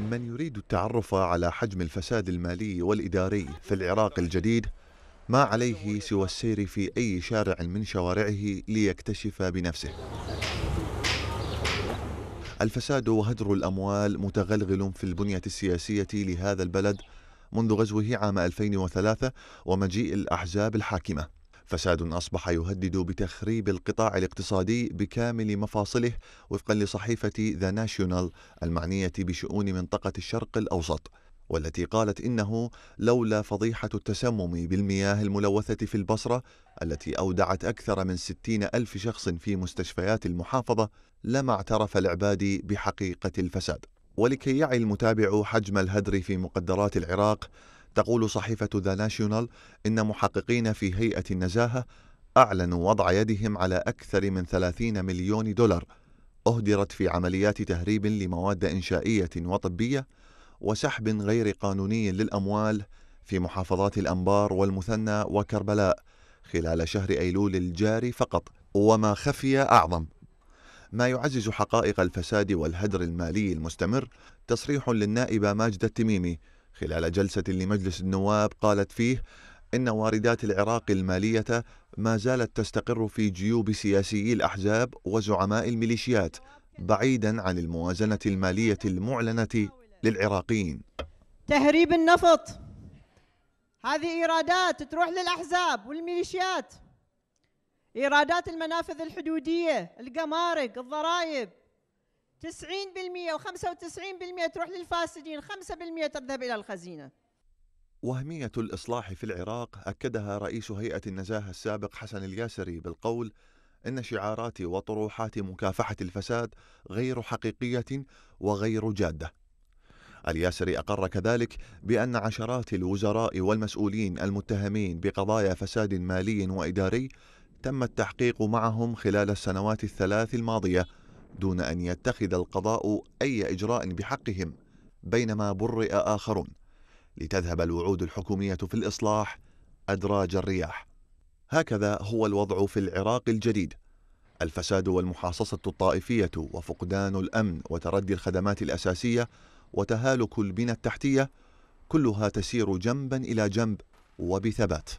من يريد التعرف على حجم الفساد المالي والإداري في العراق الجديد ما عليه سوى السير في أي شارع من شوارعه ليكتشف بنفسه الفساد وهدر الأموال متغلغل في البنية السياسية لهذا البلد منذ غزوه عام 2003 ومجيء الأحزاب الحاكمة فساد أصبح يهدد بتخريب القطاع الاقتصادي بكامل مفاصله وفقا لصحيفة ذا ناشيونال المعنية بشؤون منطقة الشرق الأوسط والتي قالت إنه لولا فضيحة التسمم بالمياه الملوثة في البصرة التي أودعت أكثر من ستين ألف شخص في مستشفيات المحافظة لما اعترف العبادي بحقيقة الفساد ولكي يعي المتابع حجم الهدر في مقدرات العراق تقول صحيفة ذا ناشيونال إن محققين في هيئة النزاهة أعلنوا وضع يدهم على أكثر من 30 مليون دولار أهدرت في عمليات تهريب لمواد إنشائية وطبية وسحب غير قانوني للأموال في محافظات الأنبار والمثنى وكربلاء خلال شهر أيلول الجاري فقط وما خفي أعظم ما يعزز حقائق الفساد والهدر المالي المستمر تصريح للنائبة ماجدة التميمي خلال جلسة لمجلس النواب قالت فيه إن واردات العراق المالية ما زالت تستقر في جيوب سياسيي الأحزاب وزعماء الميليشيات بعيدا عن الموازنة المالية المعلنة للعراقيين تهريب النفط هذه إيرادات تروح للأحزاب والميليشيات إيرادات المنافذ الحدودية القمارك الضرائب 90% و95% تروح للفاسدين 5% تذهب إلى الخزينة وهمية الإصلاح في العراق أكدها رئيس هيئة النزاهة السابق حسن الياسري بالقول إن شعارات وطروحات مكافحة الفساد غير حقيقية وغير جادة الياسري أقر كذلك بأن عشرات الوزراء والمسؤولين المتهمين بقضايا فساد مالي وإداري تم التحقيق معهم خلال السنوات الثلاث الماضيه دون أن يتخذ القضاء أي إجراء بحقهم بينما برئ آخرون لتذهب الوعود الحكومية في الإصلاح أدراج الرياح هكذا هو الوضع في العراق الجديد الفساد والمحاصصة الطائفية وفقدان الأمن وتردي الخدمات الأساسية وتهالك البنى التحتية كلها تسير جنبا إلى جنب وبثبات